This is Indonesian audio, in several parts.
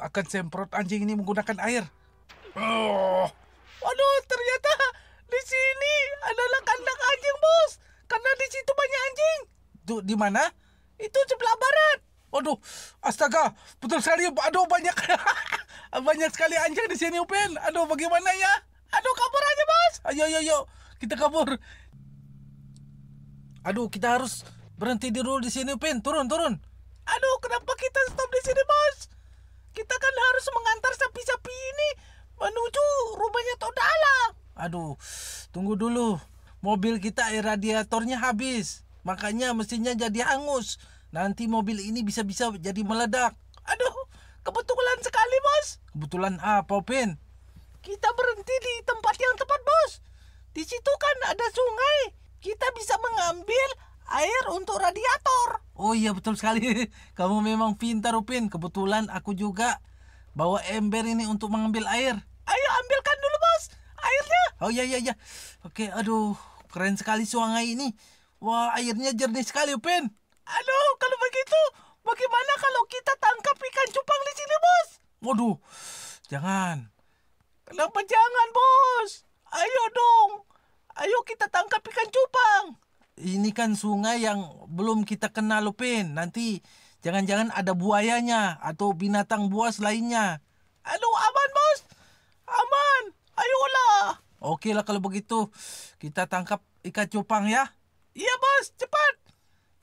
akan semprot anjing ini menggunakan air. Oh. Waduh, ternyata di sini adalah kandang anjing, Bos. Karena di situ banyak anjing. Tuh, di mana? Itu sebelah barat. Waduh, astaga, betul sekali. Aduh, banyak banyak sekali anjing di sini, Upin. Aduh, bagaimana ya? Aduh, kabur aja, Bos. Ayo, ayo, ayo. Kita kabur. Aduh, kita harus berhenti di dulu di sini, Upin. Turun, turun. Aduh, kenapa kita stop di sini, Bos? Kita kan harus mengantar sapi-sapi ini menuju rumahnya Todala. Aduh, tunggu dulu. Mobil kita air radiatornya habis. Makanya mesinnya jadi hangus. Nanti mobil ini bisa-bisa jadi meledak. Aduh, kebetulan sekali, Bos. Kebetulan apa, Pin? Kita berhenti di tempat yang tepat, Bos. Di situ kan ada sungai. Kita bisa mengambil air untuk radiator. Oh iya betul sekali. Kamu memang pintar Upin. Kebetulan aku juga bawa ember ini untuk mengambil air. Ayo ambilkan dulu bos airnya. Oh iya iya iya. Oke aduh keren sekali sungai ini. Wah airnya jernih sekali Upin. Aduh kalau begitu bagaimana kalau kita tangkap ikan cupang di sini bos? Waduh jangan. Kenapa jangan bos? Ayo dong. Ayo kita tangkap ikan cupang ini kan sungai yang belum kita kenal Upin. Nanti jangan-jangan ada buayanya atau binatang buas lainnya. Aduh, aman bos. Aman. Ayolah. Oke lah kalau begitu. Kita tangkap ikan cupang ya. Iya bos, cepat.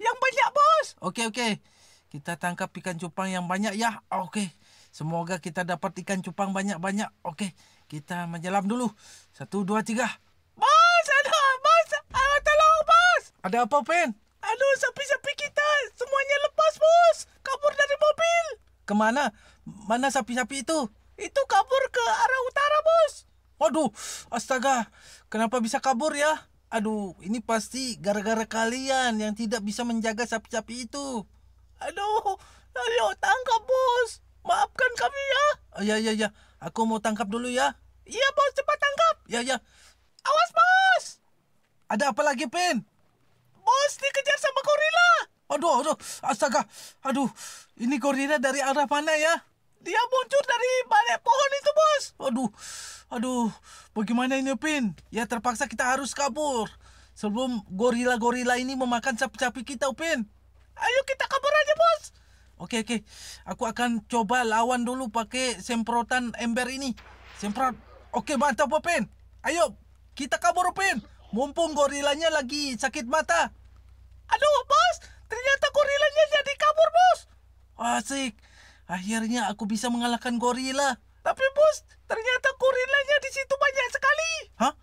Yang banyak bos. Oke, oke. Kita tangkap ikan cupang yang banyak ya. Oke. Semoga kita dapat ikan cupang banyak-banyak. Oke, kita menyelam dulu. Satu, dua, tiga. Ada apa, Pen? Aduh, sapi-sapi kita semuanya lepas, bos. Kabur dari mobil. Kemana? Mana sapi-sapi itu? Itu kabur ke arah utara, bos. Waduh, astaga. Kenapa bisa kabur ya? Aduh, ini pasti gara-gara kalian yang tidak bisa menjaga sapi-sapi itu. Aduh, ayo tangkap, bos. Maafkan kami ya. Oh, ya, ya, ya. Aku mau tangkap dulu ya. Iya, bos. Cepat tangkap. Ya, ya. Awas, bos. Ada apa lagi, Pen? Bos, dikejar sama gorila. Aduh, aduh, astaga. Aduh, ini gorila dari arah mana ya? Dia muncul dari balik pohon itu, Bos. Aduh, aduh, bagaimana ini, Pin? Ya terpaksa kita harus kabur. Sebelum gorila-gorila ini memakan sapi-sapi kita, Pin. Ayo kita kabur aja, Bos. Oke, oke. Aku akan coba lawan dulu pakai semprotan ember ini. Semprot. Oke, mantap, Pin. Ayo, kita kabur, Pin. Mumpung gorilanya lagi sakit mata. Aduh, bos, ternyata gorilanya jadi kabur, bos. Asik. Akhirnya aku bisa mengalahkan gorila. Tapi bos, ternyata gorilanya di situ banyak sekali. Hah?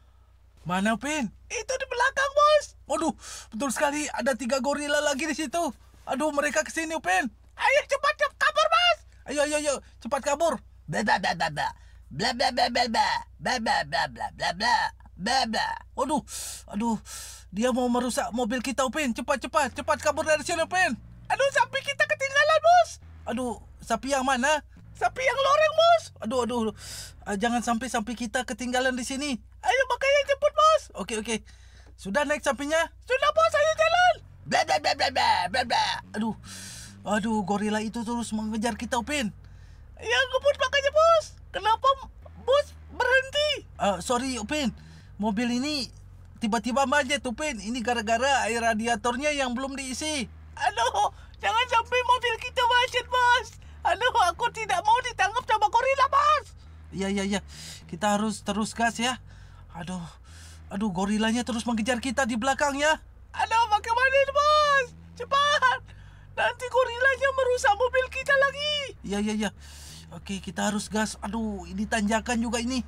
Mana, Pin? Itu di belakang, bos. Waduh, betul sekali. Ada tiga gorila lagi di situ. Aduh, mereka kesini, Pin. Ayo cepat, cepat kabur, bos. Ayo, ayo, ayo. Cepat kabur. Bla bla bla bla bla bla bla bla bla bla bla bla bla bla bla Baba. waduh, aduh. Dia mau merusak mobil kita, Upin. Cepat, cepat, cepat kabur dari sini, Upin. Aduh, sapi kita ketinggalan, Bos. Aduh, sapi yang mana? Sapi yang loreng, Bos. Aduh, aduh. Ah, jangan sampai sapi kita ketinggalan di sini. Ayo makanya jemput, Bos. oke oke, Sudah naik sapinya? Sudah, Bos. Ayo jalan. Bla bla bla bla Aduh. Aduh, gorila itu terus mengejar kita, Upin. Ya, ngebut makanya, Bos. Kenapa Bos berhenti? Uh, sorry, Upin mobil ini tiba-tiba macet, Tupin. ini gara-gara air radiatornya yang belum diisi aduh jangan sampai mobil kita macet bos aduh aku tidak mau ditangkap sama gorila bos iya iya iya kita harus terus gas ya aduh aduh gorilanya terus mengejar kita di belakang ya aduh bagaimana ini bos cepat nanti gorilanya merusak mobil kita lagi iya iya iya oke kita harus gas aduh ini tanjakan juga ini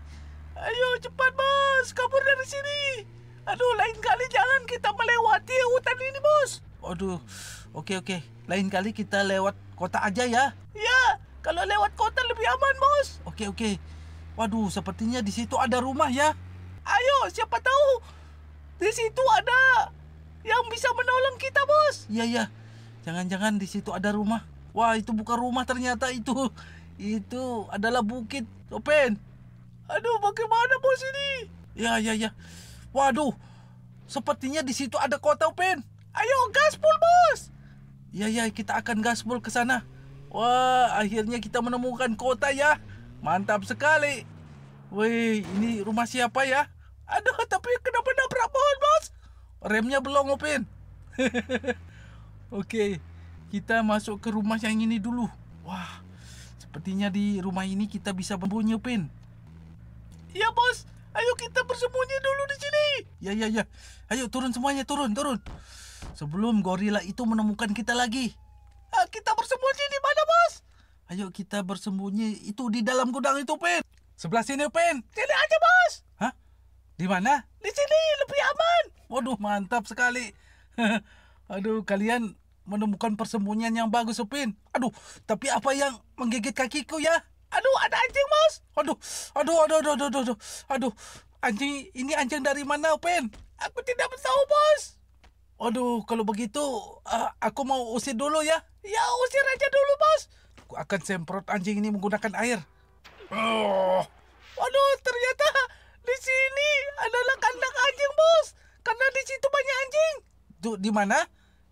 Ayo cepat bos, kabur dari sini. Aduh, lain kali jangan kita melewati hutan ini bos. Aduh, oke oke. Lain kali kita lewat kota aja ya. Ya, kalau lewat kota lebih aman bos. Oke oke. Waduh, sepertinya di situ ada rumah ya. Ayo, siapa tahu di situ ada yang bisa menolong kita bos. Iya iya. Jangan-jangan di situ ada rumah. Wah, itu bukan rumah ternyata itu. Itu adalah bukit. Open. Aduh, bagaimana bos ini? Ya, ya, ya. Waduh, sepertinya di situ ada kota Upin. Ayo gaspol bos. Ya, ya, kita akan gaspol ke sana. Wah, akhirnya kita menemukan kota ya. Mantap sekali. Wih, ini rumah siapa ya? Aduh, tapi kenapa nabrak pohon bos? Remnya belum Upin. Oke, kita masuk ke rumah yang ini dulu. Wah, sepertinya di rumah ini kita bisa berbunyi Upin. Iya bos, ayo kita bersembunyi dulu di sini. Ya ya ya, ayo turun semuanya turun turun. Sebelum gorila itu menemukan kita lagi. Ah, kita bersembunyi di mana bos? Ayo kita bersembunyi itu di dalam gudang itu Pin. Sebelah sini Pin. Sini aja bos. Hah? Di mana? Di sini lebih aman. Waduh mantap sekali. Aduh kalian menemukan persembunyian yang bagus Upin. Aduh, tapi apa yang menggigit kakiku ya? aduh ada anjing mas aduh aduh aduh aduh aduh aduh aduh anjing ini anjing dari mana pen aku tidak tahu bos aduh kalau begitu uh, aku mau usir dulu ya ya usir aja dulu bos aku akan semprot anjing ini menggunakan air oh. aduh ternyata di sini adalah kandang anjing bos karena di situ banyak anjing tuh di mana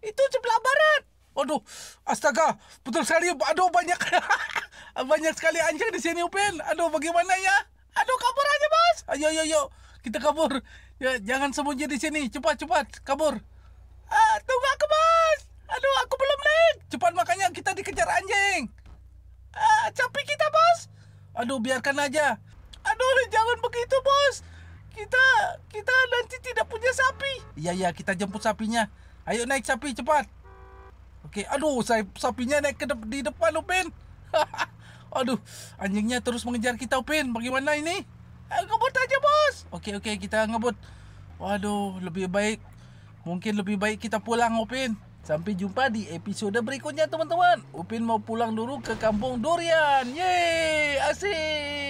itu sebelah barat Aduh, astaga, betul sekali. Aduh, banyak. banyak sekali anjing di sini Upin. Aduh, bagaimana ya? Aduh, kabur aja, Bos. Ayo, ayo, ayo. Kita kabur. Ya, jangan sembunyi di sini. Cepat, cepat, kabur. Ah, tunggu aku, Bos. Aduh, aku belum naik. Cepat makanya kita dikejar anjing. Ah, capek kita, Bos. Aduh, biarkan aja. Aduh, jangan begitu, Bos. Kita kita nanti tidak punya sapi. Iya, iya, kita jemput sapinya. Ayo naik sapi cepat. Oke, aduh, sapi sapinya naik ke de di depan, Upin. Aduh, anjingnya terus mengejar kita, Upin. Bagaimana ini? Eh, ngebut aja, bos. Oke, oke, kita ngebut. Waduh, lebih baik. Mungkin lebih baik kita pulang, Upin. Sampai jumpa di episode berikutnya, teman-teman. Upin mau pulang dulu ke kampung Durian. Yeay, asik.